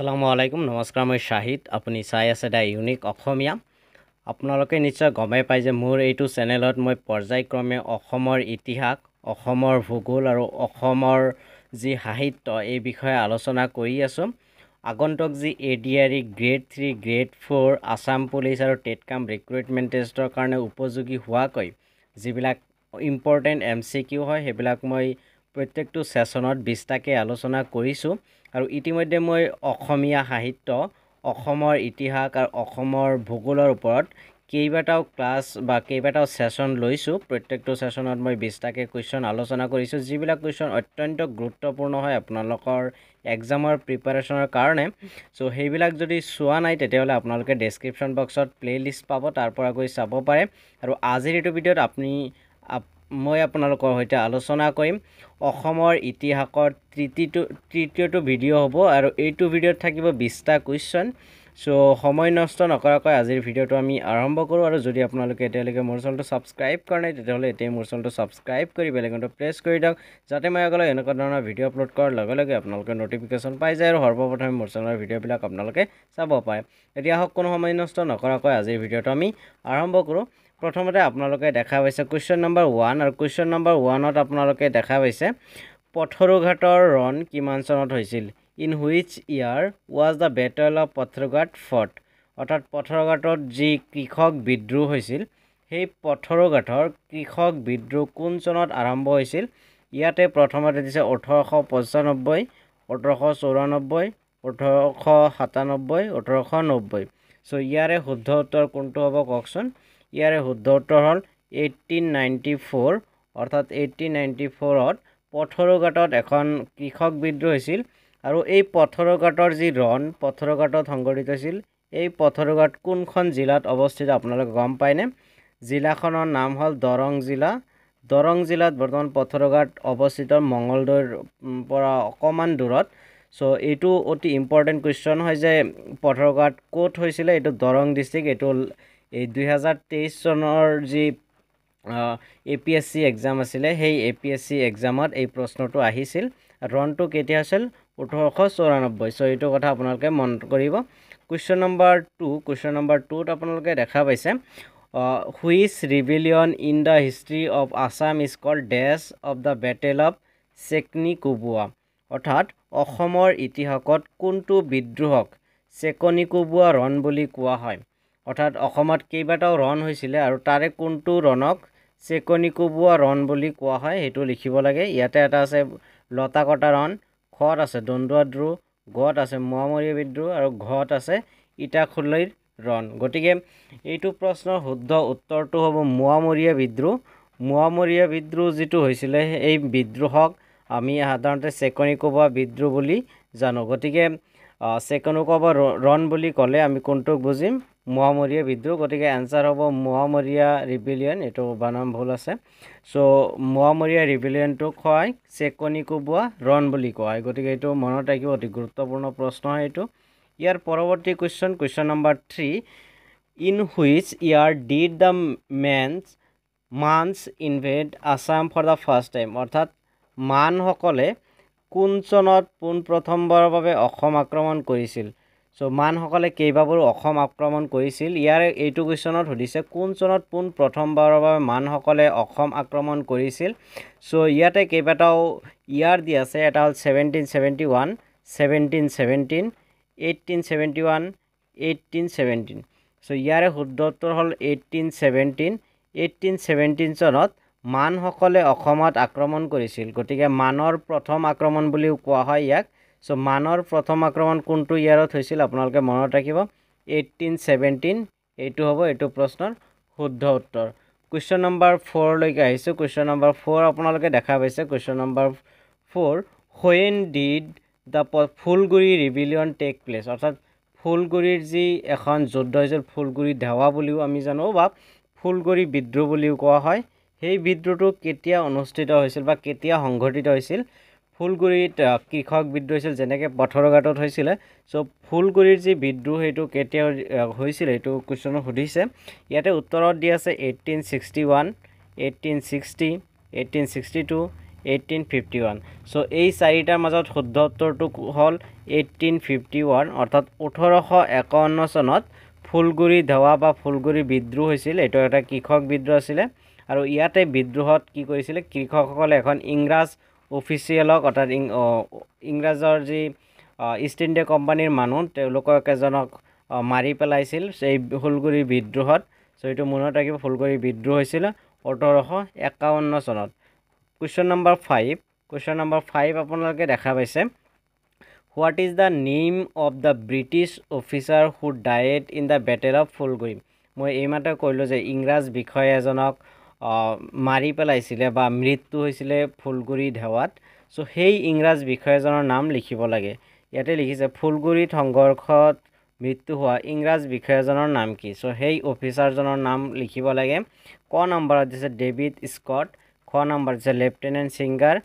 আসসালামু আলাইকুম নমস্কাৰ মই শ্বাহিদ আপুনি চাই আছে দ্য ইউনিক অসমীয়া আপোনালোকে নিশ্চয় গমেই পায় যে মোৰ এইটো চেনেলত মই পৰ্যায়ক্ৰমে অসমৰ ইতিহাস অসমৰ ভূগোল আৰু অসমৰ যি সাহিত্য এই বিষয়ে আলোচনা কৰি আছোঁ আগন্তুক যি A D R E grade three grade four Assam police আৰু টেট কাম ৰিক্ৰুইটমেণ্ট টেষ্টৰ কাৰণে উপযোগী হোৱাকৈ যিবিলাক ইম্পৰ্টেণ্ট এম চি কিউ হয় সেইবিলাক মই প্ৰত্যেকটো ছেশ্যনত বিছটাকৈ আলোচনা কৰিছোঁ আৰু ইতিমধ্যে মই অসমীয়া সাহিত্য অসমৰ ইতিহাস আৰু অসমৰ ভূগোলৰ ওপৰত কেইবাটাও ক্লাছ বা কেইবাটাও ছেশ্যন লৈছোঁ প্ৰত্যেকটো ছেশ্যনত মই বিছটাকৈ কুৱেশ্যন আলোচনা কৰিছোঁ যিবিলাক কুৱেশ্যন অত্যন্ত গুৰুত্বপূৰ্ণ হয় আপোনালোকৰ এক্সামৰ প্ৰিপাৰেশ্যনৰ কাৰণে চ' সেইবিলাক যদি চোৱা নাই তেতিয়াহ'লে আপোনালোকে ডেছক্ৰিপশ্যন বক্সত প্লে'লিষ্ট পাব তাৰ পৰা গৈ চাব পাৰে আৰু আজিৰ এইটো ভিডিঅ'ত আপুনি মই আপোনালোকৰ সৈতে আলোচনা কৰিম অসমৰ ইতিহাসৰ তৃতীয়টো তৃতীয়টো ভিডিঅ' হ'ব আৰু এইটো ভিডিঅ'ত থাকিব বিছটা কুৱেশ্যন চ' সময় নষ্ট নকৰাকৈ আজিৰ ভিডিঅ'টো আমি আৰম্ভ কৰোঁ আৰু যদি আপোনালোকে এতিয়ালৈকে মোৰ চেনেলটো ছাবস্ক্ৰাইব কৰা নাই তেতিয়াহ'লে এতিয়াই মোৰ চেনেলটো ছাবস্ক্ৰাইব কৰি বেলেগটো প্ৰেছ কৰি দিয়ক যাতে মই আগলৈ এনেকুৱা ধৰণৰ ভিডিঅ' আপলোড কৰাৰ লগে লগে আপোনালোকে ন'টিফিকেশ্যন পাই যায় আৰু সৰ্বপ্ৰথমে মোৰ চেনেলৰ ভিডিঅ'বিলাক আপোনালোকে চাব পাৰে এতিয়া হওক কোনো সময় নষ্ট নকৰাকৈ আজিৰ ভিডিঅ'টো আমি আৰম্ভ কৰোঁ প্ৰথমতে আপোনালোকে দেখা পাইছে কুৱেশ্যন নম্বৰ ওৱান আৰু কুৱেশ্যন নম্বৰ ওৱানত আপোনালোকে দেখা পাইছে পথৰুঘাটৰ ৰণ কিমান চনত হৈছিল in which year was the battle of Patharughat fought অৰ্থাৎ পথৰুঘাটত যি কৃষক বিদ্ৰোহ হৈছিল সেই পথৰুঘাটৰ কৃষক বিদ্ৰোহ কোন চনত আৰম্ভ হৈছিল ইয়াতে প্ৰথমতে দিছে ওঠৰশ পঁচানব্বৈ ওঠৰশ চৌৰান্নব্বৈ ওঠৰশ সাতানব্বৈ ওঠৰশ নব্বৈ চ' ইয়াৰে শুদ্ধ উত্তৰ কোনটো হ'ব কওকচোন ইয়াৰে শুদ্ধ উত্তৰ হ'ল এইটিন নাইণ্টি ফ'ৰ অৰ্থাৎ এইটিন নাইণ্টি ফ'ৰত পথৰুঘাটত এখন কৃষক বিদ্ৰোহ হৈছিল আৰু এই পথৰুঘাটৰ যি ৰণ পথৰুঘাটত সংঘটিত হৈছিল এই পথৰুঘাট কোনখন জিলাত অৱস্থিত আপোনালোকে গম পায়নে জিলাখনৰ নাম হ'ল দৰং জিলা দৰং জিলাত বৰ্তমান পথৰুঘাট অৱস্থিত মঙলদৈৰ পৰা অকণমান দূৰত ছ' এইটো অতি ইম্পৰ্টেণ্ট কুৱেশ্যন হয় যে পথৰুঘাট ক'ত হৈছিলে এইটো দৰং ডিষ্ট্ৰিক্ট এইটো এই দুহেজাৰ তেইছ চনৰ যি A P S C exam আছিলে সেই এ পি এছ চি এক্সামত এই প্ৰশ্নটো আহিছিল ৰণটো কেতিয়া আছিল ওঠৰশ চৌৰান্নব্বৈ চ' এইটো কথা আপোনালোকে মন কৰিব question number two question number টুত আপোনালোকে দেখা পাইছে which rebellion in the history of Assam is called death of the battle of Chekoni Kubua অৰ্থাৎ অসমৰ ইতিহাসত কোনটো বিদ্ৰোহক চেকনি কুবুৱা ৰণ বুলি কোৱা হয় অৰ্থাৎ অসমত কেইবাটাও ৰণ হৈছিলে আৰু তাৰে কোনটো ৰণক চেকনি কোবোৱা ৰণ বুলি কোৱা হয় সেইটো লিখিব লাগে ইয়াতে এটা আছে লতা কটা ৰণ খত আছে দণ্ডুৱা দ্ৰোহ গত আছে মোৱামৰীয়া বিদ্ৰোহ আৰু ঘত আছে ইটা ইটাখুলৈৰ ৰণ গতিকে এইটো প্ৰশ্নৰ শুদ্ধ উত্তৰটো হ'ব মোৱামৰীয়া বিদ্ৰোহ মোৱামৰীয়া বিদ্ৰোহ যিটো হৈছিলে এই বিদ্ৰোহক আমি সাধাৰণতে চেকনি কোবোৱা বিদ্ৰোহ বুলি জানো গতিকে চেকনি কোবোৱা ৰণ বুলি ক'লে আমি কোনটোক বুজিম মোৱামৰীয়া বিদ্ৰোহ গতিকে এনচাৰ হ'ব মোৱামৰীয়া ৰিবিলিয়ন এইটো বানাম ভুল আছে চ' মোৱামৰীয়া ৰিবিলিয়নটোক হয় চেকনি কোবোৱা ৰণ বুলি কোৱা হয় গতিকে এইটো মনত ৰাখিব অতি গুৰুত্বপূৰ্ণ প্ৰশ্ন হয় এইটো ইয়াৰ পৰৱৰ্তী question question number three in which year did the Mans Mans invade Assam for the first time অৰ্থাৎ মানসকলে কোন চনত পোনপ্ৰথমবাৰৰ বাবে অসম আক্ৰমণ কৰিছিল চ' মানসকলে কেইবাবাৰো অসম আক্ৰমণ কৰিছিল ইয়াৰে এইটো কুৱেশ্যনত সুধিছে কোন চনত পোন প্ৰথমবাৰৰ বাবে মানসকলে অসম আক্ৰমণ কৰিছিল চ' ইয়াতে কেইবাটাও ইয়াৰ দি আছে এটা হ'ল seventeen seventy one seventeen seventeen eighteen seventy one eighteen seventeen so' ইয়াৰে শুদ্ধ উত্তৰ হ'ল এইটিন ছেভেণ্টিন এইটিন ছেভেণ্টিন চনত মানসকলে অসমত আক্ৰমণ কৰিছিল গতিকে মানৰ প্ৰথম আক্ৰমণ বুলিও কোৱা হয় ইয়াক সো মানৰ প্ৰথম আক্ৰমণ কোনটো ইয়াৰত হৈছিল আপোনালোকে মনত ৰাখিব এইটিন ছেভেণ্টিন এইটো হ'ব এইটো প্ৰশ্নৰ শুদ্ধ উত্তৰ কুৱেশ্যন নম্বৰ ফ'ৰলৈকে আহিছোঁ কুৱেশ্যন নম্বৰ ফ'ৰ আপোনালোকে দেখা পাইছে question number four when did the প ফুলগুৰি ৰিভিলিয়ন টেক প্লেচ অৰ্থাৎ ফুলগুৰিৰ যি এখন যুদ্ধ হৈছিল ফুলগুৰি ধেৱা বুলিও আমি জানো বা ফুলগুৰি বিদ্ৰোহ বুলিও কোৱা হয় সেই বিদ্ৰোহটো কেতিয়া অনুষ্ঠিত হৈছিল বা কেতিয়া সংঘটিত হৈছিল ফুলগুৰিত কৃষক বিদ্ৰোহ হৈছিল যেনেকৈ পথৰঘাটত হৈছিলে চ' ফুলগুৰিৰ যি বিদ্ৰোহ সেইটো কেতিয়াও হৈছিলে সেইটো কুৱেশ্যন সুধিছে ইয়াতে উত্তৰত দি আছে eighteen sixty one eighteen sixty eighteen sixty two eighteen fifty one so' এই চাৰিটাৰ মাজত শুদ্ধ উত্তৰটো হ'ল এইটিন ফিফটি ওৱান অৰ্থাৎ ওঠৰশ একাৱন্ন চনত ফুলগুৰি ধেৱা বা ফুলগুৰি বিদ্ৰোহ হৈছিল এইটো এটা কৃষক বিদ্ৰোহ আছিলে আৰু ইয়াতে বিদ্ৰোহত কি কৰিছিলে কৃষকসকলে এখন ইংৰাজ অফিচিয়েলক অৰ্থাৎ ইংৰাজৰ যি ইষ্ট ইণ্ডিয়া কোম্পানীৰ মানুহ তেওঁলোকক এজনক মাৰি পেলাইছিল এই ফুলগুৰি বিদ্ৰোহত চ' এইটো মনত ৰাখিব ফুলগুৰি বিদ্ৰোহ হৈছিল ওঠৰশ একাৱন্ন চনত question number five question number five আপোনালোকে দেখা পাইছে what is the name of the British officer who died in the battle of Phulaguri মই এইমাত্ৰ কৈ ল'লোঁ যে ইংৰাজ বিষয়া এজনক মাৰি পেলাইছিলে বা মৃত্যু হৈছিলে ফুলগুৰি ধেৱাত চ' সেই ইংৰাজ বিষয়াজনৰ নাম লিখিব লাগে ইয়াতে লিখিছে ফুলগুৰিত সংঘৰ্ষত মৃত্যু হোৱা ইংৰাজ বিষয়াজনৰ নাম কি চ' সেই অফিচাৰজনৰ নাম লিখিব লাগে ক নম্বৰত দিছে ডেভিড স্কট খ নম্বৰত দিছে লেফটেনেণ্ট ছিংগাৰ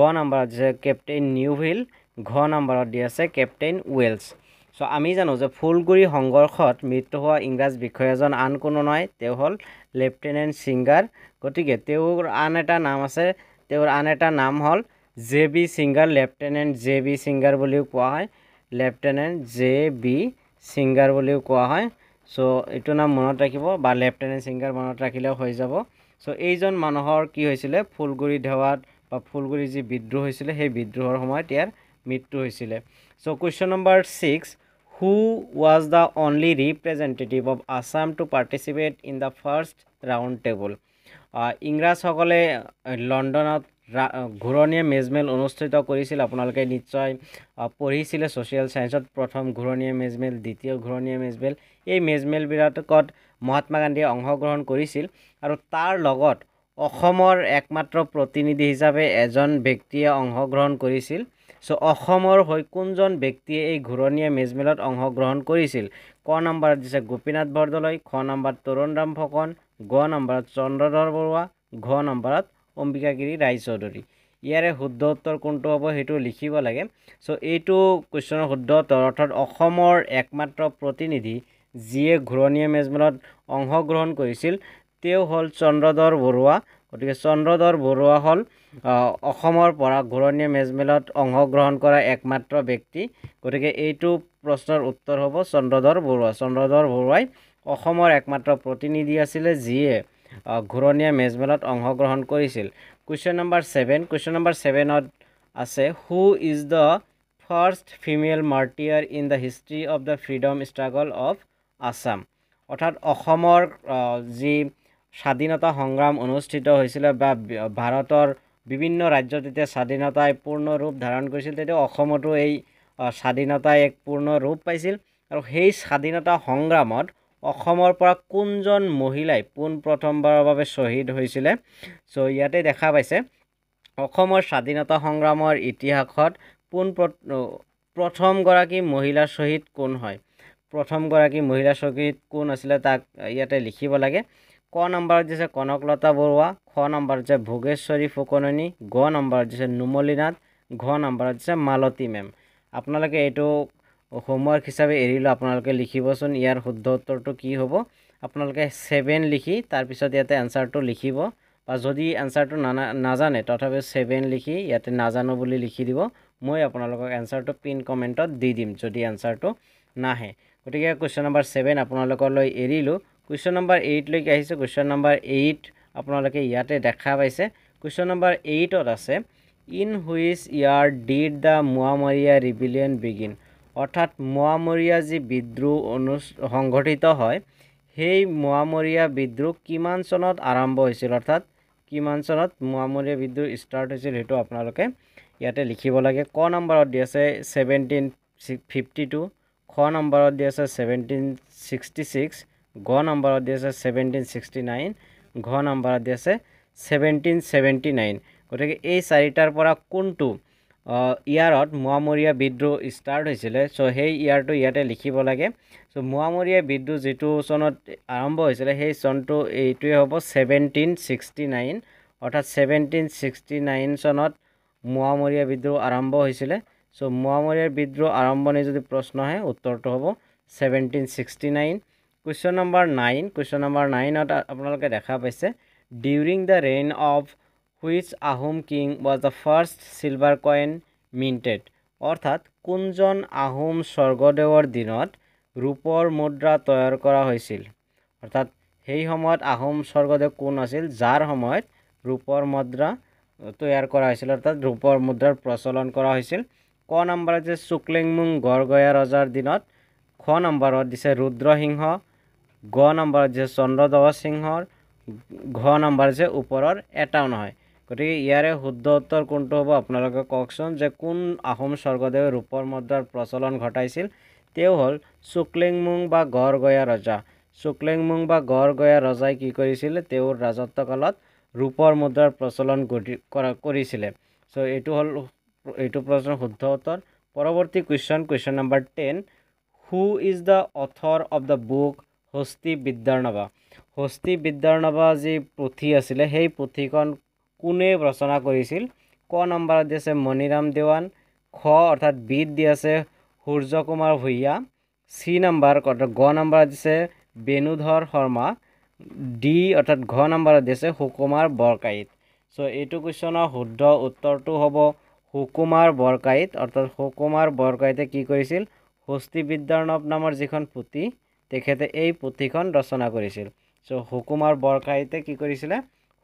গ নম্বৰত দিছে কেপ্টেইন নিউভিল ঘ নম্বৰত দি আছে কেপ্টেইন ৱেলছ চ' আমি জানো যে ফুলগুৰি সংঘৰ্ষত মৃত্যু হোৱা ইংৰাজ বিষয়াজন আন কোনো নহয় তেওঁ হ'ল লেফটেনেণ্ট ছিংগাৰ গতিকে তেওঁৰ আন এটা নাম আছে তেওঁৰ আন এটা নাম হ'ল J B Singer lieutenant J B Singer বুলিও কোৱা হয় লেফটেনেণ্ট জে বি ছিংগাৰ বুলিও কোৱা হয় চ' এইটো নাম মনত ৰাখিব বা লেফটেনেণ্ট ছিংগাৰ মনত ৰাখিলেও হৈ যাব চ' এইজন মানুহৰ কি হৈছিলে ফুলগুৰি ধেৱাত বা ফুলগুৰি যি বিদ্ৰোহ হৈছিলে সেই বিদ্ৰোহৰ সময়ত ইয়াৰ মৃত্যু হৈছিলে so' question number six who was the only representative of assam to participate in the first round table ইংৰাজ সকলে লণ্ডনত ঘূৰণীয়া মেজমেল অনুষ্ঠিত কৰিছিল আপোনালোকে নিশ্চয় পঢ়িছিলে ছ'চিয়েল ছায়েন্সত প্ৰথম ঘূৰণীয়া মেজমেল দ্বিতীয় ঘূৰণীয়া মেজমেল এই মেজমেলবিলাকত মহাত্মা গান্ধীয়ে অংশগ্ৰহণ কৰিছিল আৰু তাৰ লগত অসমৰ একমাত্ৰ প্ৰতিনিধি হিচাপে এজন ব্যক্তিয়ে অংশগ্ৰহণ কৰিছিল সো অসমৰ হৈ কোনজন ব্যক্তিয়ে এই ঘূৰণীয়া মেজমেলত অংশগ্ৰহণ কৰিছিল ক নম্বৰত দিছে গোপীনাথ বৰদলৈ খ নম্বৰত তৰুণৰাম ফকন গ নম্বৰত চন্দ্ৰধৰ বৰুৱা ঘ নম্বৰত অম্বিকাগিৰি ৰায়চৌধুৰী ইয়াৰে শুদ্ধ উত্তৰ কোনটো হ'ব সেইটো লিখিব লাগে চ' এইটো কুৱেশ্যনৰ শুদ্ধ উত্তৰ অৰ্থাৎ অসমৰ একমাত্ৰ প্ৰতিনিধি যিয়ে ঘূৰণীয়া মেজমেলত অংশগ্ৰহণ কৰিছিল তেওঁ হ'ল চন্দ্ৰধৰ বৰুৱা গতিকে চন্দ্ৰধৰ বৰুৱা হ'ল অসমৰ পৰা ঘূৰণীয়া মেজমেলত অংশগ্ৰহণ কৰা একমাত্ৰ ব্যক্তি গতিকে এইটো প্ৰশ্নৰ উত্তৰ হ'ব চন্দ্ৰধৰ বৰুৱা চন্দ্ৰধৰ বৰুৱাই অসমৰ একমাত্ৰ প্ৰতিনিধি আছিলে যিয়ে ঘূৰণীয়া মেজমেলত অংশগ্ৰহণ কৰিছিল question number seven question number ছেভেনত আছে who is the first female martyr in the history of the freedom struggle of Assam অৰ্থাৎ অসমৰ যি স্বাধীনতা সংগ্ৰাম অনুষ্ঠিত হয়েছিল বা ভাৰতৰ বিভিন্ন ৰাজ্যত যেতিয়া স্বাধীনতাই পূৰ্ণ ৰূপ ধাৰণ কৰিছিল তেতিয়া অসমতো এই স্বাধীনতাই এক পূৰ্ণ ৰূপ পাইছিল আৰু সেই স্বাধীনতা সংগ্ৰামত অসমৰ পৰা কোনজন মহিলাই পোন প্ৰথমবাৰৰ বাবে শ্বহীদ হৈছিলে চ' ইয়াতে দেখা পাইছে অসমৰ স্বাধীনতা সংগ্ৰামৰ ইতিহাসত পোন প্ৰথমগৰাকী মহিলা শ্বহীদ কোন হয় প্ৰথমগৰাকী মহিলা শ্বহীদ কোন আছিলে তাক ইয়াতে লিখিব লাগে ক নম্বৰত দিছে কনকলতা বৰুৱা খ নম্বৰত দিছে ভোগেশ্বৰী ফুকননী গ নম্বৰত দিছে নুমলীনাথ ঘ নম্বৰত দিছে মালতী মেম আপোনালোকে এইটো হোমৱৰ্ক হিচাপে এৰিলোঁ আপোনালোকে লিখিবচোন ইয়াৰ শুদ্ধ উত্তৰটো কি হ'ব আপোনালোকে ছেভেন লিখি তাৰপিছত ইয়াতে এনচাৰটো লিখিব বা যদি এনচাৰটো নানা নাজানে তথাপিও ছেভেন লিখি ইয়াতে নাজানো বুলি লিখি দিব মই আপোনালোকক এনচাৰটো পিন কমেণ্টত দি দিম যদি এনচাৰটো নাহে গতিকে কুৱেশ্যন নম্বৰ ছেভেন আপোনালোকলৈ এৰিলোঁ কুৱেশ্যন নম্বৰ এইটলৈকে আহিছে কুৱেশ্যন নম্বৰ এইট আপোনালোকে ইয়াতে দেখা পাইছে কুৱেশ্যন নম্বৰ এইটত আছে in which year did the Moamoria rebellion begin অৰ্থাৎ মোৱামৰীয়া যি বিদ্ৰোহ অনু সংঘটিত হয় সেই মোৱামৰীয়া বিদ্ৰোহ কিমান চনত আৰম্ভ হৈছিল অৰ্থাৎ কিমান চনত মোৱামৰীয়া বিদ্ৰোহ ষ্টাৰ্ট হৈছিল সেইটো আপোনালোকে ইয়াতে লিখিব লাগে ক নম্বৰত দি আছে ছেভেণ্টিন ফিফটি টু খ নম্বৰত দি আছে ছেভেণ্টিন ছিক্সটি ছিক্স ঘ নম্বৰত দি আছে ছেভেণ্টিন ছিক্সটি নাইন ঘ নম্বৰত দি আছে ছেভেণ্টিন ছেভেণ্টি নাইন গতিকে এই চাৰিটাৰ পৰা কোনটো ইয়াৰত মোৱামৰীয়া বিদ্ৰোহ ষ্টাৰ্ট হৈছিলে চ' সেই ইয়াৰটো ইয়াতে লিখিব লাগে চ' মোৱামৰীয়া বিদ্ৰোহ যিটো চনত আৰম্ভ হৈছিলে সেই চনটো এইটোৱে হ'ব ছেভেণ্টিন ছিক্সটি নাইন অৰ্থাৎ ছেভেণ্টিন ছিক্সটি নাইন চনত মোৱামৰীয়া বিদ্ৰোহ আৰম্ভ হৈছিলে চ' মোৱামৰীয়া বিদ্ৰোহ আৰম্ভণি যদি প্ৰশ্ন আহে উত্তৰটো হ'ব seventeen sixty nine question number nine question number নাইনত আপোনালোকে দেখা পাইছে during the reign of which Ahom king was the first silver coin minted অৰ্থাৎ কোনজন আহোম স্বৰ্গদেৱৰ দিনত ৰূপৰ মুদ্ৰা তৈয়াৰ কৰা হৈছিল অৰ্থাৎ সেই সময়ত আহোম স্বৰ্গদেৱ কোন আছিল যাৰ সময়ত ৰূপৰ মুদ্ৰা তৈয়াৰ কৰা হৈছিল অৰ্থাৎ ৰূপৰ মুদ্ৰাৰ প্ৰচলন কৰা হৈছিল ক নম্বৰত যে শুক্লিংমুং গড়গয়া ৰজাৰ দিনত খ নম্বৰত দিছে ৰুদ্ৰসিংহ গ নম্বর যে চন্দ্রদ্ব সিংহর ঘ নম্বর যে উপরের এটাও নহয় গতি ইয়ারে শুদ্ধ উত্তর কোনটো হব আপনাদের কোকসন যে কোন আহোম স্বর্গদেব রূপর মুদ্রার প্রচলন ঘটাইছিল তেও হল শুক্লিংমুং বা গড় গয়া রজা শুক্লিংমুং বা গড় গয়া রজাই কি করেছিল তেওর রাজত্বকালত রূপর মুদ্রার প্রচলন করেছিল সো এইটো হল এইটো প্রশ্ন শুদ্ধ উত্তর পরবর্তী question question number ten who is the author of the book Hasti Vidyarnava হস্তি বিদ্যাৰ্ণৱা যি পুথি আছিলে সেই পুথিখন কোনে ৰচনা কৰিছিল ক নম্বৰত দি আছে মণিৰাম দেৱান খ অৰ্থাৎ বিত দি আছে সূৰ্য কুমাৰ ভূঞা চি নম্বৰ গ নম্বৰত দিছে বেণুধৰ শৰ্মা ডি অৰ্থাৎ ঘ নম্বৰত দিছে সুকুমাৰ বৰকাইত চ' এইটো কুৱেশ্যনৰ শুদ্ধ উত্তৰটো হ'ব সুকুমাৰ বৰকাইত অৰ্থাৎ সুকুমাৰ বৰকাইতে কি কৰিছিল হস্তি বিদ্যাৰ্ণৱ নামৰ যিখন পুথি তেখেতে এই পুথিখন ৰচনা কৰিছিল চ' সুকুমাৰ বৰকাইতে কি কৰিছিলে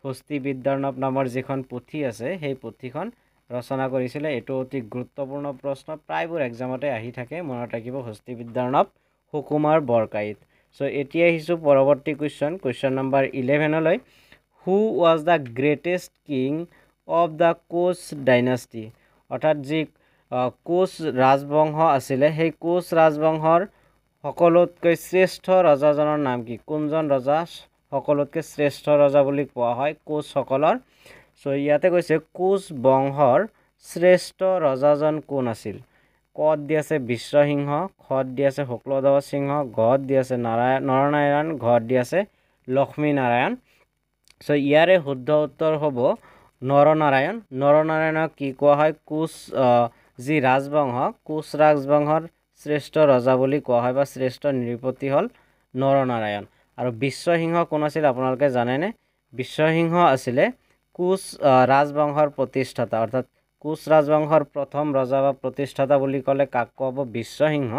হুস্তি বিদ্যাৰ্ণব নামৰ যিখন পুথি আছে সেই পুথিখন ৰচনা কৰিছিলে এইটো অতি গুৰুত্বপূৰ্ণ প্ৰশ্ন প্ৰায়বোৰ এক্সামতে আহি থাকে মনত ৰাখিব হুস্তি বিদ্যাৰ্ণব হুকুমাৰ বৰকাইত সো এটি আহিছো পৰবৰ্তী কুৱেশ্যন কুয়েশন নম্বৰ ইলেভেনলৈ who was the greatest king of the Koch dynasty অৰ্থাৎ যি কোচ ৰাজবংশ আছিলে সেই কোচ ৰাজবংশৰ সকলোতকৈ শ্ৰেষ্ঠ ৰজাজনৰ নাম কি কোনজন ৰজা সকলোতকৈ শ্ৰেষ্ঠ ৰজা বুলি কোৱা হয় কোচসকলৰ চ' ইয়াতে কৈছে কোচ বংশৰ শ্ৰেষ্ঠ ৰজাজন কোন আছিল কত দি আছে বিশ্বসিংহ খত দি আছে শুক্লধৱ সিংহ ঘত দি আছে নাৰায়ণ নৰনাৰায়ণ ঘত দি আছে লক্ষ্মী নাৰায়ণ চ' ইয়াৰে শুদ্ধ উত্তৰ হ'ব নৰনাৰায়ণ নৰনাৰায়ণক কি কোৱা হয় কোচ যি ৰাজবংশ কোচ ৰাজবংশৰ শ্ৰেষ্ঠ ৰজা বুলি কোৱা হয় বা শ্ৰেষ্ঠ নৃপতি হ'ল নৰনাৰায়ণ আৰু বিশ্বসিংহ কোন আছিল আপোনালোকে জানেনে বিশ্বসিংহ আছিলে কোচ ৰাজবংশৰ প্ৰতিষ্ঠাতা অৰ্থাৎ কোচ ৰাজবংশৰ প্ৰথম ৰজা বা প্ৰতিষ্ঠাতা বুলি ক'লে কাক ক'ব বিশ্বসিংহ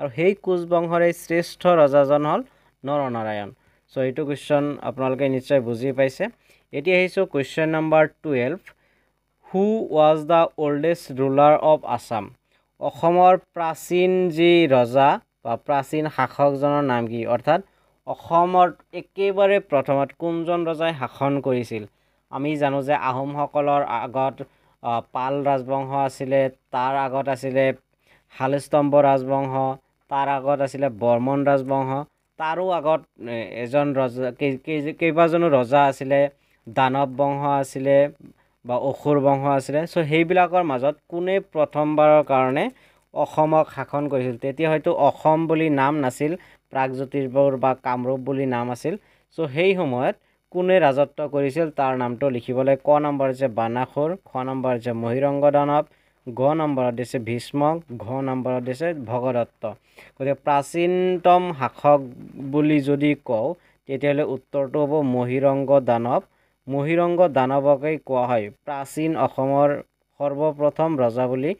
আৰু সেই কোচ বংশৰ এই শ্ৰেষ্ঠ ৰজাজন হ'ল নৰনাৰায়ণ চ' এইটো কুৱেশ্যন আপোনালোকে নিশ্চয় বুজি পাইছে এতিয়া আহিছোঁ question number twelve who was the oldest ruler of Assam অসমৰ প্ৰাচীন যি ৰজা বা প্ৰাচীন শাসকজনৰ নাম কি অৰ্থাৎ অসমত একেবাৰে প্ৰথমত কোনজন ৰজাই শাসন কৰিছিল আমি জানো যে আহোমসকলৰ আগত পাল ৰাজবংশ আছিলে তাৰ আগত আছিলে শালস্তম্ভ ৰাজবংশ তাৰ আগত আছিলে বৰ্মন ৰাজবংশ তাৰো আগত এজন ৰজা কেইবাজনো ৰজা আছিলে দানৱ বংশ আছিলে বা অসুৰ বংশ আছিলে চ' সেইবিলাকৰ মাজত কোনে প্ৰথমবাৰৰ কাৰণে অসমক শাসন কৰিছিল তেতিয়া হয়তো অসম বুলি নাম নাছিল প্ৰাগজ্যোতিষপুৰ বা কামৰূপ বুলি নাম আছিল চ' সেই সময়ত কোনে ৰাজত্ব কৰিছিল তাৰ নামটো লিখিবলৈ ক নম্বৰ হৈছে বানাসুৰ খ নম্বৰ হৈছে মহিৰংগ দানৱ গ নম্বৰত দিছে ভীষ্ম ঘ নম্বৰত দিছে ভগদত্ত গতিকে প্ৰাচীনতম শাসক বুলি যদি কওঁ তেতিয়াহ'লে উত্তৰটো হ'ব মহিৰংগ দানৱ মহিৰংগ দানৱকেই কোৱা হয় প্ৰাচীন অসমৰ সৰ্বপ্ৰথম ৰজা বুলি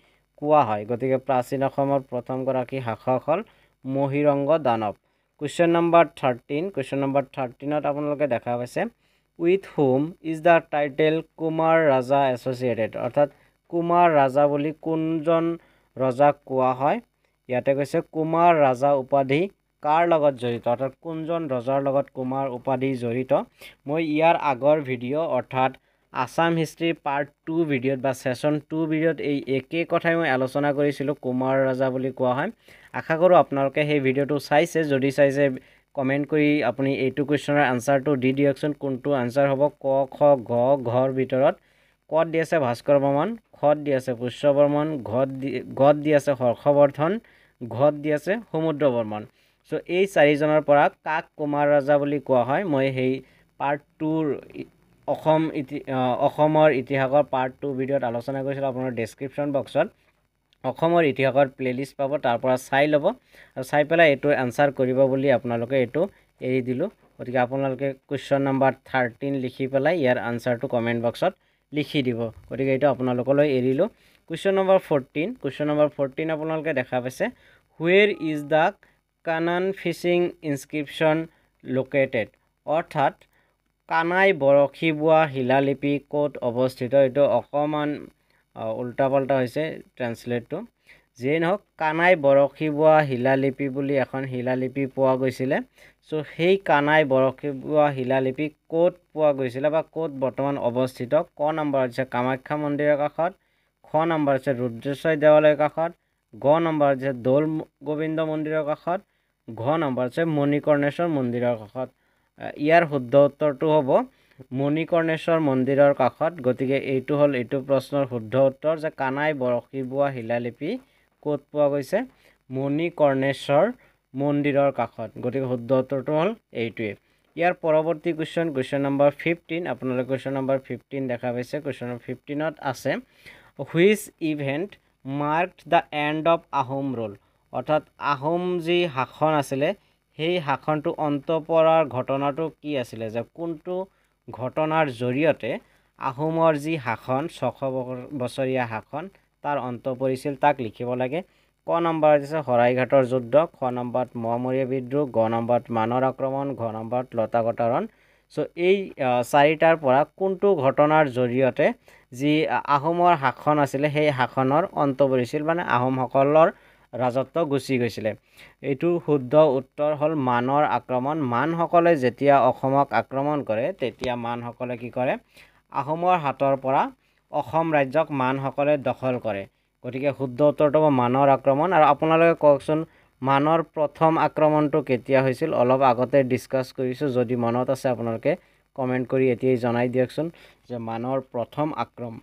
কোৱা হয় গতিকে প্ৰাচীন অসমৰ প্ৰথমগৰাকী শাসক হ'ল Mahiranga Danav question number thirteen question number থাৰ্টিনত আপোনালোকে দেখা পাইছে with whom is the title Kumar Raja associated অৰ্থাৎ কুমাৰ ৰাজা বুলি কোনজন ৰজাক কোৱা হয় ইয়াতে কৈছে কুমাৰ ৰাজা উপাধি কাৰ লগত জড়িত অৰ্থাৎ কোনজন ৰজাৰ লগত কুমাৰ উপাধি জড়িত মই ইয়াৰ আগৰ ভিডিঅ' অৰ্থাৎ আসাম হিষ্ট্ৰী পাৰ্ট টু ভিডিঅ'ত বা ছেশ্যন টু ভিডিঅ'ত এই একেই কথাই মই আলোচনা কৰিছিলোঁ কুমাৰ ৰজা বুলি কোৱা হয় আশা কৰোঁ আপোনালোকে সেই ভিডিঅ'টো চাইছে যদি চাইছে কমেণ্ট কৰি আপুনি এইটো কুৱেশ্যনৰ আনচাৰটো দি দিয়কচোন কোনটো আনচাৰ হ'ব ক খ ঘ ঘৰ ভিতৰত কত দি আছে ভাস্কৰ বৰ্মন খত দি আছে পুষ্য বৰ্মন ঘত দি ঘত দি আছে হৰ্ষবৰ্ধন ঘত দি আছে সমুদ্ৰ বৰ্মন চ' এই চাৰিজনৰ পৰা কাক কুমাৰ ৰজা বুলি কোৱা হয় মই সেই পাৰ্ট টুৰ অসম ইতি অসমৰ ইতিহাসৰ পাৰ্ট টু ভিডিঅ'ত আলোচনা কৰিছিলোঁ আপোনাৰ ডেছক্ৰিপশ্যন বক্সত অসমৰ ইতিহাসৰ প্লে'লিষ্ট পাব তাৰ পৰা চাই ল'ব আৰু চাই পেলাই এইটো এনচাৰ কৰিব বুলি আপোনালোকে এইটো এৰি দিলোঁ গতিকে আপোনালোকে কুৱেশ্যন নম্বৰ থাৰ্টিন লিখি পেলাই ইয়াৰ আনচাৰটো কমেণ্ট বক্সত লিখি দিব গতিকে এইটো আপোনালোকলৈ এৰিলোঁ question number fourteen question number fourteen আপোনালোকে দেখা পাইছে হুৱেৰ ইজ দ্য কানান ফিচিং ইনস্ক্ৰিপশ্যন লোকেটেড অৰ্থাৎ কানাই বৰশী বোৱা শিলালিপি ক'ত অৱস্থিত এইটো অকণমান উল্টা পাল্টা হৈছে ট্ৰেন্সলেটটো যিয়ে নহওক কানাই বৰশী বোৱা শিলালিপি বুলি এখন শিলালিপি পোৱা গৈছিলে ছ' সেই কানাই বৰশী বোৱা শিলালিপি ক'ত পোৱা গৈছিলে বা ক'ত বৰ্তমান অৱস্থিত ক নম্বৰ হৈছে কামাখ্যা মন্দিৰৰ কাষত খ নম্বৰ হৈছে ৰুদ্ৰেশ্বৰ দেৱালয়ৰ কাষত গ নম্বৰ হৈছে দৌল গোবিন্দ মন্দিৰৰ কাষত ঘ নম্বৰ আছে মণিকৰ্ণেশ্বৰ মন্দিৰৰ কাষত ইয়াৰ শুদ্ধ উত্তৰটো হ'ব মণিকৰ্ণেশ্বৰ মন্দিৰৰ কাষত গতিকে এইটো হ'ল এইটো প্ৰশ্নৰ শুদ্ধ উত্তৰ যে কানাই বৰশী বোৱা শিলালিপি ক'ত পোৱা গৈছে মণিকৰ্ণেশ্বৰ মন্দিৰৰ কাষত গতিকে শুদ্ধ উত্তৰটো হ'ল এইটোৱে ইয়াৰ পৰৱৰ্তী কুৱেশ্যন কুৱেশ্যন নম্বৰ ফিফটিন আপোনালোকে কুৱেশ্যন নম্বৰ ফিফটিন দেখা পাইছে কুৱেশ্যন নম্বৰ ফিফটিনত আছে which event marked the end of Ahom rule অৰ্থাৎ আহোম যি শাসন আছিলে সেই শাসনটো অন্ত পৰাৰ ঘটনাটো কি আছিলে যে কোনটো ঘটনাৰ জৰিয়তে আহোমৰ যি শাসন ছশ বছৰীয়া শাসন তাৰ অন্ত পৰিছিল তাক লিখিব লাগে ক নম্বৰ আছে শৰাইঘাটৰ যুদ্ধ খ নম্বৰত মহমৰীয়া বিদ্ৰোহ গ নম্বৰত মানৰ আক্ৰমণ ঘ নম্বৰত লতা লতাকটাৰণ চ' এই চাৰিটাৰ পৰা কোনটো ঘটনাৰ জৰিয়তে যি আহোমৰ শাসন আছিলে সেই শাসনৰ অন্ত পৰিছিল মানে আহোমসকলৰ ৰাজত্ব গুচি গৈছিলে এইটো শুদ্ধ উত্তৰ হ'ল মানৰ আক্ৰমণ মানসকলে যেতিয়া অসমক আক্ৰমণ কৰে তেতিয়া মানসকলে কি কৰে আহোমৰ হাতৰ পৰা অসম ৰাজ্যক মানসকলে দখল কৰে গতিকে শুদ্ধ উত্তৰটো হ'ব মানৰ আক্ৰমণ আৰু আপোনালোকে কওকচোন মানৰ প্ৰথম আক্ৰমণটো কেতিয়া হৈছিল অলপ আগতে ডিছকাছ কৰিছোঁ যদি মনত আছে আপোনালোকে কমেণ্ট কৰি এতিয়াই জনাই দিয়কচোন যে মানৰ প্ৰথম আক্ৰম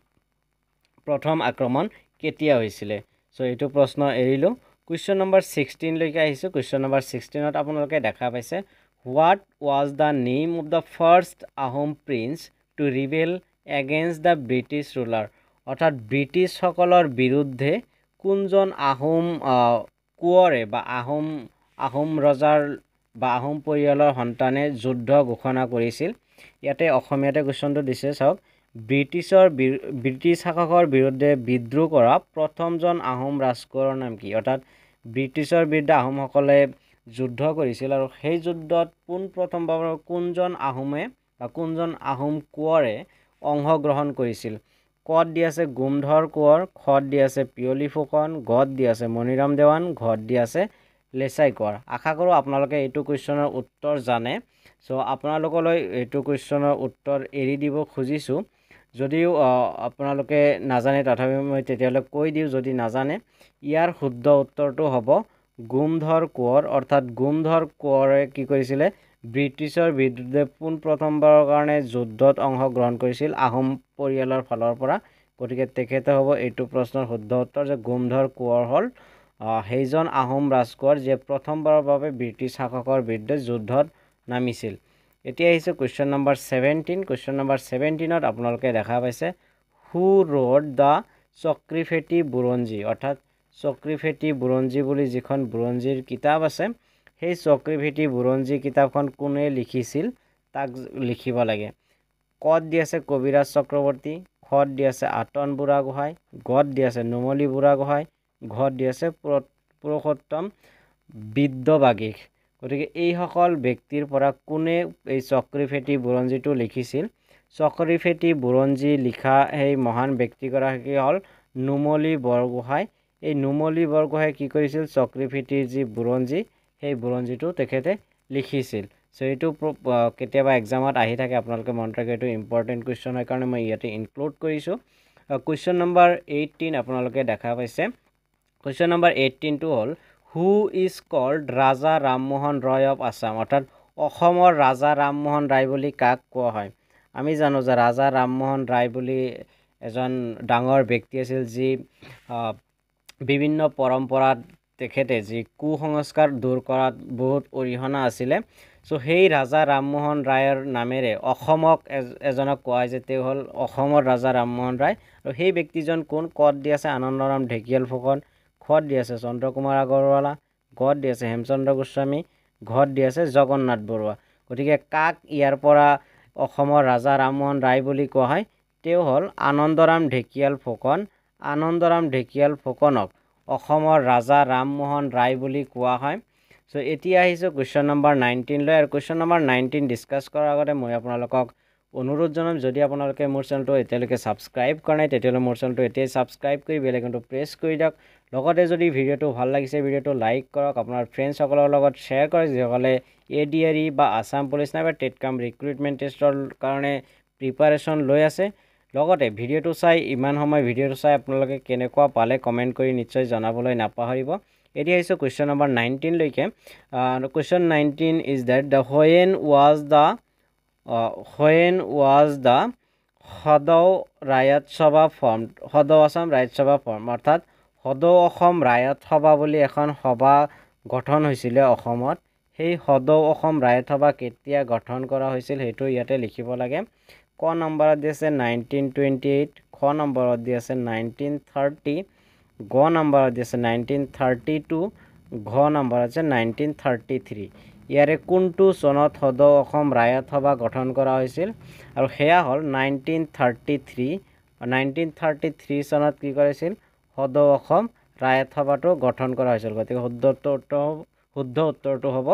প্ৰথম আক্ৰমণ কেতিয়া হৈছিলে সো এই প্রশ্ন এরিলো কুয়েশন নম্বর সিক্সটিন লকে আছো কুয়েশন নম্বর সিক্সটিনত আপনাদের দেখা পাইছে what was the name of the first Ahom prince to রিভেল এগেন্সট দ্য ব্রিটিশ রুলার অর্থাৎ ব্রিটিশ সকলের বিরুদ্ধে কোনজন আহোম কুয়রে বা আহোম আহোম রজার বা আহোম পরিয়ালের সন্তানে যুদ্ধ ঘোষণা করেছিল ইয়াতে অসমীয়াতে কুয়েশনটা দিছে চক ব্ৰিটিছৰ ব্ৰিটিছ শাসকৰ বিৰুদ্ধে বিদ্ৰোহ কৰা প্ৰথমজন আহোম ৰাজকোঁৱৰৰ নাম কি অৰ্থাৎ ব্ৰিটিছৰ বিৰুদ্ধে আহোমসকলে যুদ্ধ কৰিছিল আৰু সেই যুদ্ধত পোন প্ৰথমবাৰ কোনজন আহোমে বা কোনজন আহোম কোঁৱৰে অংশগ্ৰহণ কৰিছিল কত দি আছে গুমধৰ কোঁৱৰ খত দি আছে পিয়লি ফুকন গত দি আছে মণিৰাম দেৱান ঘত দি আছে লেচাই কোঁৱৰ আশা কৰোঁ আপোনালোকে এইটো কুৱেশ্যনৰ উত্তৰ জানে চ' আপোনালোকলৈ এইটো কুৱেশ্যনৰ উত্তৰ এৰি দিব খুজিছোঁ যদিও আপোনালোকে নাজানে তথাপি মই তেতিয়াহ'লে কৈ দিওঁ যদি নাজানে ইয়াৰ শুদ্ধ উত্তৰটো হ'ব গুমধৰ কোঁৱৰ অৰ্থাৎ গুমধৰ কোঁৱৰে কি কৰিছিলে ব্ৰিটিছৰ বিৰুদ্ধে পোনপ্ৰথমবাৰৰ কাৰণে যুদ্ধত অংশগ্ৰহণ কৰিছিল আহোম পৰিয়ালৰ ফালৰ পৰা গতিকে তেখেতে হ'ব এইটো প্ৰশ্নৰ শুদ্ধ উত্তৰ যে গুমধৰ কোঁৱৰ হ'ল সেইজন আহোম ৰাজকোঁৱৰ যিয়ে প্ৰথমবাৰৰ বাবে ব্ৰিটিছ শাসকৰ বিৰুদ্ধে যুদ্ধত নামিছিল এতিয়া আহিছোঁ question number seventeen question number ছেভেণ্টিনত আপোনালোকে দেখা পাইছে হু ৰ'ড দ্য চক্ৰিফেটি বুৰঞ্জী অৰ্থাৎ চক্ৰিফেটি বুৰঞ্জী বুলি যিখন বুৰঞ্জীৰ কিতাপ আছে সেই চক্ৰিফেটি বুৰঞ্জী কিতাপখন কোনে লিখিছিল তাক লিখিব লাগে কত দি আছে কবিৰাজ চক্ৰৱৰ্তী খত দি আছে আটন বুঢ়াগোহাঁই গত দি আছে নুমলী বুঢ়াগোহাঁই ঘত দি আছে পুৰ পুৰুষোত্তম বিদ্যবাগীশ গতিকে এইসকল ব্যক্তিৰ পৰা কোনে এই চক্ৰীফেটি বুৰঞ্জীটো লিখিছিল চক্ৰীফেটি বুৰঞ্জী লিখা সেই মহান ব্যক্তিগৰাকী হ'ল নুমলী বৰগোহাঁই এই নুমলী বৰগোহাঁই কি কৰিছিল চক্ৰীফেটিৰ যি বুৰঞ্জী সেই বুৰঞ্জীটো তেখেতে লিখিছিল চ' এইটো কেতিয়াবা এক্সামত আহি থাকে আপোনালোকে মনত ৰাখে এইটো ইম্পৰ্টেণ্ট কুৱেশ্যন হয় কাৰণে মই ইয়াতে ইনক্লুড কৰিছোঁ কুৱেশ্যন নম্বৰ এইটিন আপোনালোকে দেখা পাইছে কুৱেশ্যন নম্বৰ এইটিনটো হ'ল who is called Raja Rammohan Roy of Assam অৰ্থাৎ অসমৰ ৰাজা ৰামমোহন ৰায় বুলি কাক কোৱা হয় আমি জানো যে ৰাজা ৰামমোহন ৰায় বুলি এজন ডাঙৰ ব্যক্তি আছিল যি বিভিন্ন পৰম্পৰাত তেখেতে যি কু সংস্কাৰ দূৰ কৰাত বহুত অৰিহণা আছিলে চ' সেই ৰাজা ৰামমোহন ৰায়ৰ নামেৰে অসমক এজনক কোৱা হয় যে তেওঁ হ'ল অসমৰ ৰাজা ৰামমোহন ৰায় আৰু সেই ব্যক্তিজন কোন কত দি আছে আনন্দৰাম ঢেকিয়াল ফুকন খত দি আছে চন্দ্ৰ কুমাৰ আগৰৱালা ঘত দি আছে হেমচন্দ্ৰ গোস্বামী ঘত দি আছে জগন্নাথ বৰুৱা গতিকে কাক ইয়াৰ পৰা অসমৰ ৰাজা ৰামমোহন ৰায় বুলি কোৱা হয় তেওঁ হ'ল আনন্দৰাম ঢেকিয়াল ফুকন আনন্দৰাম ঢেকিয়াল ফুকনক অসমৰ ৰাজা ৰামমোহন ৰায় বুলি কোৱা হয় চ' এতিয়া আহিছোঁ কুৱেশ্যন নম্বৰ লৈ আৰু কুৱেশ্যন নম্বৰ নাইনটিন ডিছকাছ কৰাৰ আগতে মই আপোনালোকক অনুৰোধ জনাম যদি আপোনালোকে মোৰ চেনেলটো এতিয়ালৈকে ছাবস্ক্ৰাইব কৰা নাই তেতিয়াহ'লে মোৰ চেনেলটো এতিয়াই ছাবস্ক্ৰাইব কৰি বেলেগ এটা প্ৰেছ কৰি দিয়ক লগতে যদি ভিডিঅ'টো ভাল লাগিছে ভিডিঅ'টো লাইক কৰক আপোনাৰ ফ্ৰেণ্ডছসকলৰ লগত শ্বেয়াৰ কৰক যিসকলে এ ডি আৰ ই বা আছাম পুলিচ নাইবা টেট কাম ৰিক্ৰুইটমেণ্ট টেষ্টৰ কাৰণে প্ৰিপাৰেশ্যন লৈ আছে লগতে ভিডিঅ'টো চাই ইমান সময় ভিডিঅ'টো চাই আপোনালোকে কেনেকুৱা পালে কমেণ্ট কৰি নিশ্চয় জনাবলৈ নাপাহৰিব এতিয়া আহিছোঁ কুৱেশ্যন নম্বৰ নাইনটিনলৈকে question nineteen is that the when was the when was the Sadou Raiyat Sabha form সদৌ আছাম ৰাজ্যসভা ফৰ্ম অৰ্থাৎ সদৌ অসম ৰায়ত সভা বুলি এখন সভা গঠন হৈছিলে অসমত সেই সদৌ অসম ৰায়ত সভা কেতিয়া গঠন কৰা হৈছিল সেইটো ইয়াতে লিখিব লাগে ক নম্বৰত দি আছে নাইনটিন টুৱেণ্টি এইট খ নম্বৰত দি আছে নাইনটিন থাৰ্টি গ নম্বৰত দি আছে নাইনটিন থাৰ্টি টু ঘ নম্বৰত আছে নাইনটিন থাৰ্টি থ্ৰী ইয়াৰে কোনটো চনত সদৌ অসম ৰায়ত সভা গঠন কৰা হৈছিল আৰু সেয়া হ'ল nineteen thirty three nineteen thirty three চনত কি কৰিছিল সদ অসম ৰায়ত সভাটো গঠন কৰা হৈছিল গতিকে শুদ্ধ উত্তৰটো শুদ্ধ উত্তৰটো হ'ব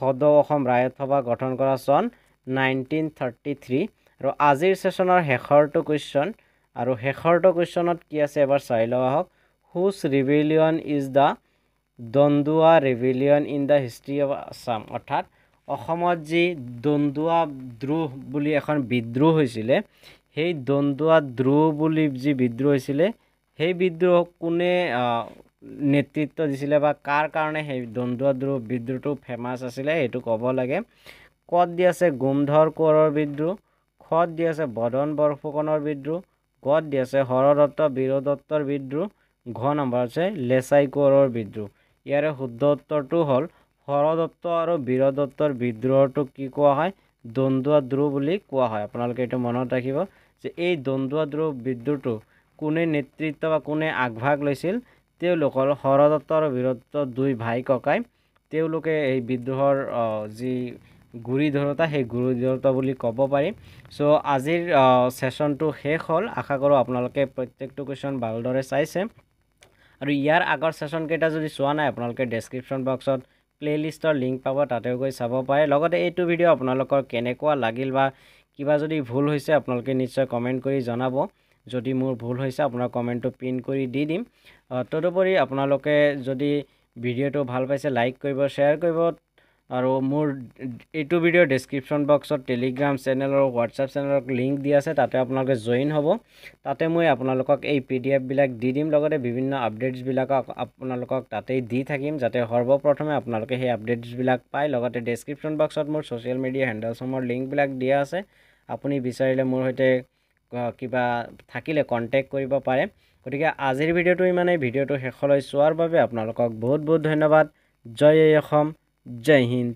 সদ অসম ৰায়ত সভা গঠন কৰা চন নাইনটিন থাৰ্টি থ্ৰী আৰু আজিৰ ছেশ্যনৰ শেষৰটো কুৱেশ্যন আৰু শেষৰটো কুৱেশ্যনত কি আছে এবাৰ চাই লওঁ আহক which rebellion is the Danduwa rebellion in the history of Assam অৰ্থাৎ অসমত যি দণ্ডুৱা দ্ৰোহ বুলি এখন বিদ্ৰোহ হৈছিলে সেই দণ্ডুৱা দ্ৰোহ বুলি যি বিদ্ৰোহ হৈছিলে সেই বিদ্ৰোহ কোনে নেতৃত্ব দিছিলে বা কাৰ কাৰণে সেই দ্বন্দ্বদ্ৰোহ বিদ্ৰোহটো ফেমাস আছিলে সেইটো কব লাগে কত দি আছে গোমধৰ কোঁৱৰৰ বিদ্ৰোহ খত দি আছে বদন বৰফুকনৰ বিদ্ৰোহ কত দি আছে হৰদত্ত বীৰদত্তৰ বিদ্ৰোহ ঘ নম্বৰ আছে লেচাই কোঁৱৰৰ বিদ্ৰোহ ইয়াৰে শুদ্ধ উত্তৰটো হ'ল হৰদত্ত আৰু বীৰদত্তৰ বিদ্ৰোহটো কি কোৱা হয় দ্বন্দ্বদ্ৰোহ বুলি কোৱা হয় আপোনালোকে এইটো মনত ৰাখিব যে এই দ্বন্দ্বদ্ৰোহ বিদ্ৰোহটো কোনে নেতৃত্ব বা কোনে আগভাগ লৈছিল তেওঁলোকৰ হৰদত্তৰ বিৰুদ্ধে দুই ভাই ককাই তেওঁলোকে এই বিদ্ৰোহৰ যি গুৰি ধৰোতা সেই গুৰি ধৰোঁতা বুলি ক'ব পাৰি চ' আজিৰ ছেশ্যনটো শেষ হ'ল আশা কৰোঁ আপোনালোকে প্ৰত্যেকটো কুৱেশ্যন ভালদৰে চাইছে আৰু ইয়াৰ আগৰ ছেশ্যনকেইটা যদি চোৱা নাই আপোনালোকে ডেছক্ৰিপশ্যন বক্সত প্লে'লিষ্টৰ লিংক পাব তাতেও গৈ চাব পাৰে লগতে এইটো ভিডিঅ' আপোনালোকৰ কেনেকুৱা লাগিল বা কিবা যদি ভুল হৈছে আপোনালোকে নিশ্চয় কমেণ্ট কৰি জনাব যদি মোৰ ভুল হৈছে আপোনাৰ কমেণ্টটো পিন কৰি দি দিম তদুপৰি আপোনালোকে যদি ভিডিঅ'টো ভাল পাইছে লাইক কৰিব শ্বেয়াৰ কৰিব আৰু মোৰ এইটো ভিডিঅ' ডেছক্ৰিপশ্যন বক্সত টেলিগ্ৰাম চেনেলৰ হোৱাটছআপ চেনেলক লিংক দি আছে তাতে আপোনালোকে জইন হ'ব তাতে মই আপোনালোকক এই পি ডি এফবিলাক দি দিম লগতে বিভিন্ন আপডেটছবিলাকক আপোনালোকক তাতেই দি থাকিম যাতে সৰ্বপ্ৰথমে আপোনালোকে সেই আপডেটছবিলাক পায় লগতে ডেছক্ৰিপশ্যন বক্সত মোৰ ছ'চিয়েল মিডিয়া হেণ্ডেলছসমূহৰ লিংকবিলাক দিয়া আছে আপুনি বিচাৰিলে মোৰ সৈতে কিবা থাকিলে কণ্টেক্ট কৰিব পাৰে গতিকে আজিৰ ভিডিঅ'টো ইমানেই ভিডিঅ'টো শেষলৈ চোৱাৰ বাবে আপোনালোকক বহুত বহুত ধন্যবাদ জয় অসম জয় হিন্দ